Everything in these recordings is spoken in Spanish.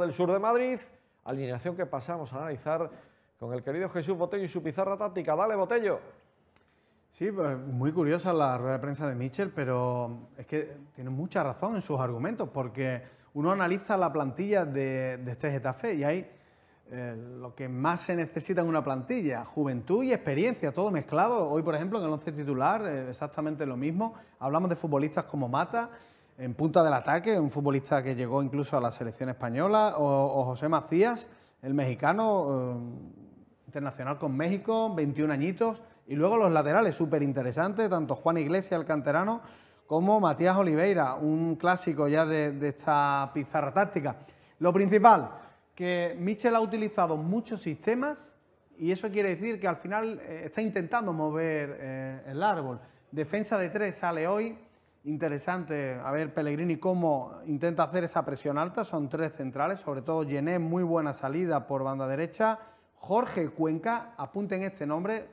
del sur de Madrid, alineación que pasamos a analizar con el querido Jesús Botello y su pizarra táctica. Dale, Botello. Sí, pues, muy curiosa la rueda de prensa de Mitchell, pero es que tiene mucha razón en sus argumentos, porque uno analiza la plantilla de, este Getafe y hay eh, lo que más se necesita en una plantilla, juventud y experiencia, todo mezclado. Hoy, por ejemplo, en el once titular, eh, exactamente lo mismo. Hablamos de futbolistas como Mata, en punta del ataque, un futbolista que llegó incluso a la selección española, o, José Macías, el mexicano, eh, internacional con México, 21 añitos, y luego los laterales, súper interesantes, tanto Juan Iglesias, el canterano, como Matías Oliveira, un clásico ya de, esta pizarra táctica. Lo principal, que Michel ha utilizado muchos sistemas y eso quiere decir que al final eh, está intentando mover eh, el árbol. Defensa de tres sale hoy, Interesante. A ver, Pellegrini, ¿cómo intenta hacer esa presión alta? Son tres centrales, sobre todo Gené, muy buena salida por banda derecha. Jorge Cuenca, apunten este nombre,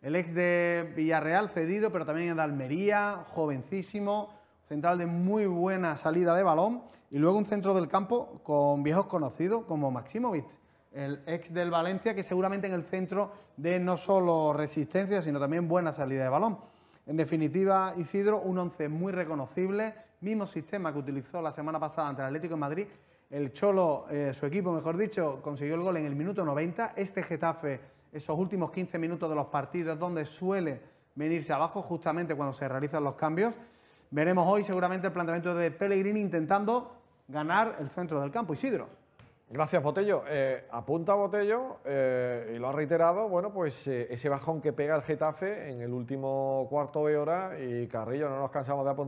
el ex de Villarreal cedido, pero también de Almería, jovencísimo, central de muy buena salida de balón. Y luego un centro del campo con viejos conocidos como Maximovic, el ex del Valencia, que seguramente en el centro de no solo resistencia, sino también buena salida de balón. En definitiva, Isidro, un 11 muy reconocible, mismo sistema que utilizó la semana pasada ante el Atlético de Madrid. El Cholo, eh, su equipo, mejor dicho, consiguió el gol en el minuto 90. Este Getafe, esos últimos 15 minutos de los partidos, donde suele venirse abajo justamente cuando se realizan los cambios. Veremos hoy seguramente el planteamiento de Pellegrini intentando ganar el centro del campo, Isidro. Gracias, Botello. Eh, apunta Botello, eh, y lo ha reiterado, bueno, pues eh, ese bajón que pega el Getafe en el último cuarto de hora y Carrillo, no nos cansamos de apuntar.